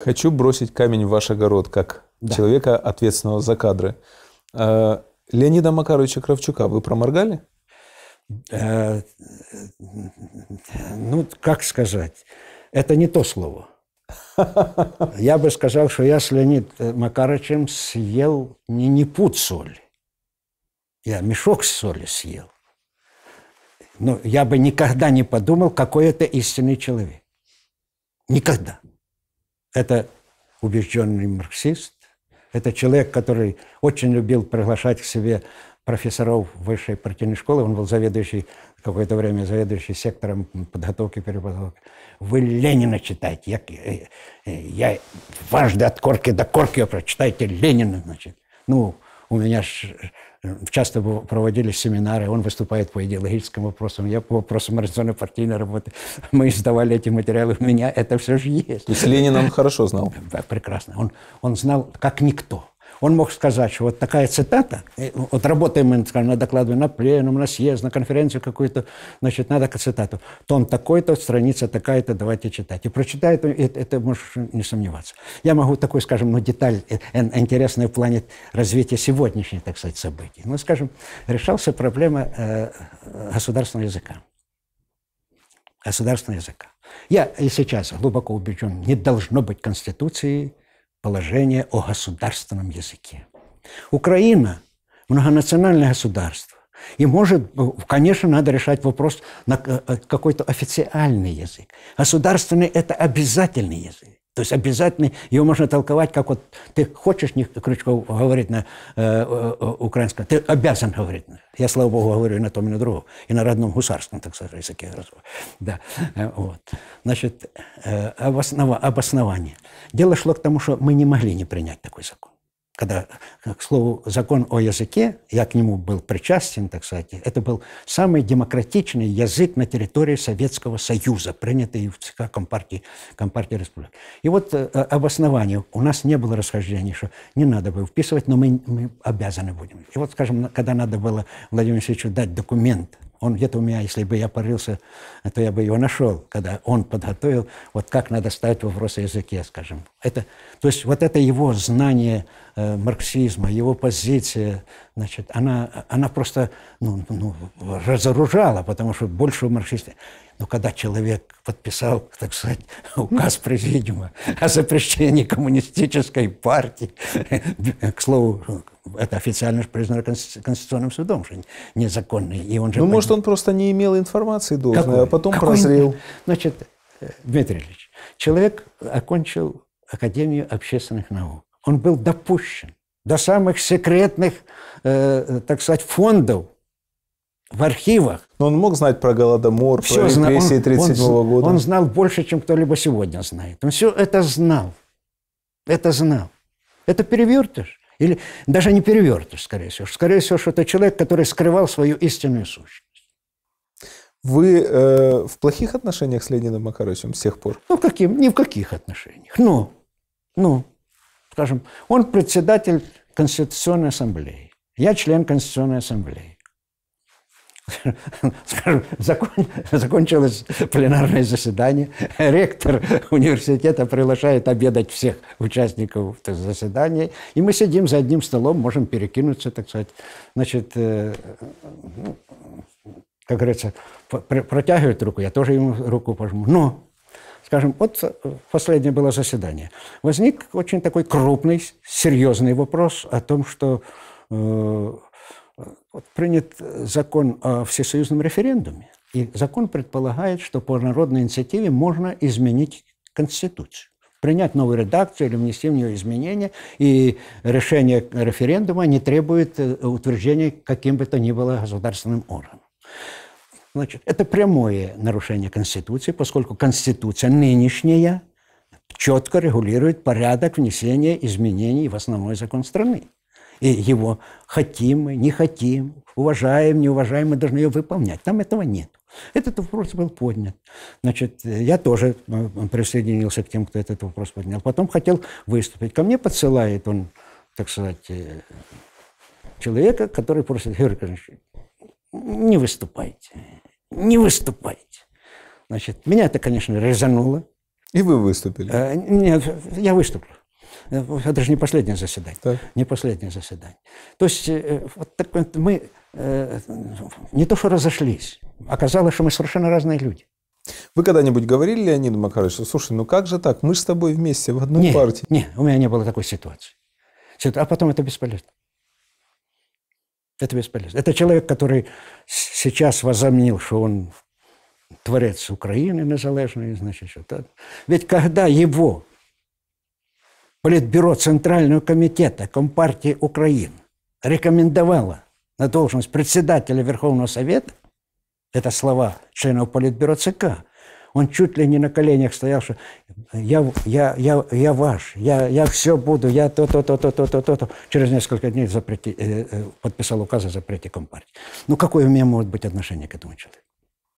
Хочу бросить камень в ваш огород, как да. человека, ответственного за кадры. А, Леонида Макаровича Кравчука вы проморгали? Э, ну, как сказать? Это не то слово. Я бы сказал, что я с Леонидом э, Макаровичем съел не, не пуд соли. Я мешок соли съел. Но я бы никогда не подумал, какой это истинный человек. Никогда. Это убежденный марксист, это человек, который очень любил приглашать к себе профессоров высшей партийной школы. Он был заведующий, какое-то время заведующий сектором подготовки, переподготовки. Вы Ленина читайте. Я, э, э, я дважды от корки до корки прочитайте Ленина, значит. Ну, у меня ж Э, часто проводились семинары, он выступает по идеологическим вопросам, я по вопросам организационно-партийной работы. Мы издавали эти материалы, у меня это все же есть. И с Лениным хорошо знал. Да, прекрасно. Он, он знал, как никто он мог сказать, что вот такая цитата, вот работаем мы, скажем, на докладе, на пленум, на съезд, на конференцию какую-то, значит, надо цитату. Тон такой-то, страница такая-то, давайте читать. И прочитает, это, это можешь не сомневаться. Я могу такой, скажем, ну, деталь э, интересную в плане развития сегодняшних, так сказать, событий. Ну, скажем, решался проблема э, государственного языка. Государственного языка. Я и сейчас глубоко убежден, не должно быть конституции – положение о государственном языке. Украина – многонациональное государство. И может, конечно, надо решать вопрос на э, э, какой-то официальный язык. Государственный – это обязательный язык. То есть обязательно его можно толковать, как вот ты хочешь, не Крючков говорить на э, э, украинском, ты обязан говорить. на. Я, слава богу, говорю и на том, и на другом, и на родном гусарском, так сказать, языке. Да. Э, вот. Значит, э, обоснова, обоснование. Дело шло к тому, что мы не могли не принять такой закон когда, э, к слову, закон о языке, я к нему был причастен, так сказать, это был самый демократичный язык на территории Советского Союза, принятый в ЦК Компартии, Компартии Республики. И вот э, обоснование. У нас не было расхождения, что не надо было вписывать, но мы, мы обязаны будем. И вот, скажем, когда надо было Владимиру Алексеевичу дать документ он где-то у меня, если бы я порылся, то я бы его нашел, когда он подготовил, вот как надо ставить вопрос о языке, скажем. Это, то есть вот это его знание э, марксизма, его позиция, значит, она, она просто ну, ну, разоружала, потому что больше у марксистов. Но когда человек подписал, так сказать, указ президиума о запрещении коммунистической партии, к слову, это официально же признано Конституционным судом, что незаконный. И он же ну, может, он просто не имел информации должной, Какой? а потом Какой? прозрел. Значит, Дмитрий Ильич, человек окончил Академию общественных наук. Он был допущен до самых секретных, э, так сказать, фондов в архивах. Но он мог знать про Голодомор, все про репрессии 1937 -го года? Он знал больше, чем кто-либо сегодня знает. Он все это знал. Это знал. Это перевертыш. Или даже не перевертыш, скорее всего. Скорее всего, что это человек, который скрывал свою истинную сущность. Вы э, в плохих отношениях с Лениным Макаровичем с тех пор? Ну, каким? Ни в каких отношениях. Ну, ну, скажем, он председатель Конституционной Ассамблеи. Я член Конституционной Ассамблеи. Скажем, закон, закончилось пленарное заседание. Ректор университета приглашает обедать всех участников заседания. И мы сидим за одним столом, можем перекинуться, так сказать. Значит, э, ну, как говорится, протягивает руку, я тоже ему руку пожму. Но Скажем, вот э, последнее было заседание. Возник очень такой крупный, серьезный вопрос о том, что э, вот принят закон о всесоюзном референдуме. И закон предполагает, что по народной инициативе можно изменить Конституцию принять новую редакцию или внести в нее изменения, и решение референдума не требует э, утверждения каким бы то ни было государственным органом. Значит, это прямое нарушение Конституции, поскольку Конституция нынешняя четко регулирует порядок внесения изменений в основной закон страны. И его хотим мы, не хотим, уважаем, не уважаем, мы должны ее выполнять. Там этого нет. Этот вопрос был поднят. Значит, я тоже э, присоединился к тем, кто этот вопрос поднял. Потом хотел выступить. Ко мне подсылает он, так сказать, э, человека, который просит, Георгий Ильич, не выступайте не выступайте. Значит, меня это, конечно, резануло. И вы выступили? Э, нет, я выступил. Это же не последнее заседание. Так. Не последнее заседание. То есть э, вот так, вот мы э, не то что разошлись, оказалось, что мы совершенно разные люди. Вы когда-нибудь говорили Леониду Макаровичу, слушай, ну как же так, мы с тобой вместе в одной нет, партии? Нет, у меня не было такой ситуации. А потом это бесполезно. Это бесполезно. Это человек, который сейчас возомнил, что он творец Украины незалежной, значит, что то Ведь когда его Политбюро Центрального комитета Компартии Украины рекомендовало на должность председателя Верховного Совета, это слова членов Политбюро ЦК, он чуть ли не на коленях стоял, что я, я, я, я ваш, я, я все буду, я то-то-то-то-то-то-то. Через несколько дней запрети, э, э, подписал указ о запрете Компартии. Ну какое у меня может быть отношение к этому человеку?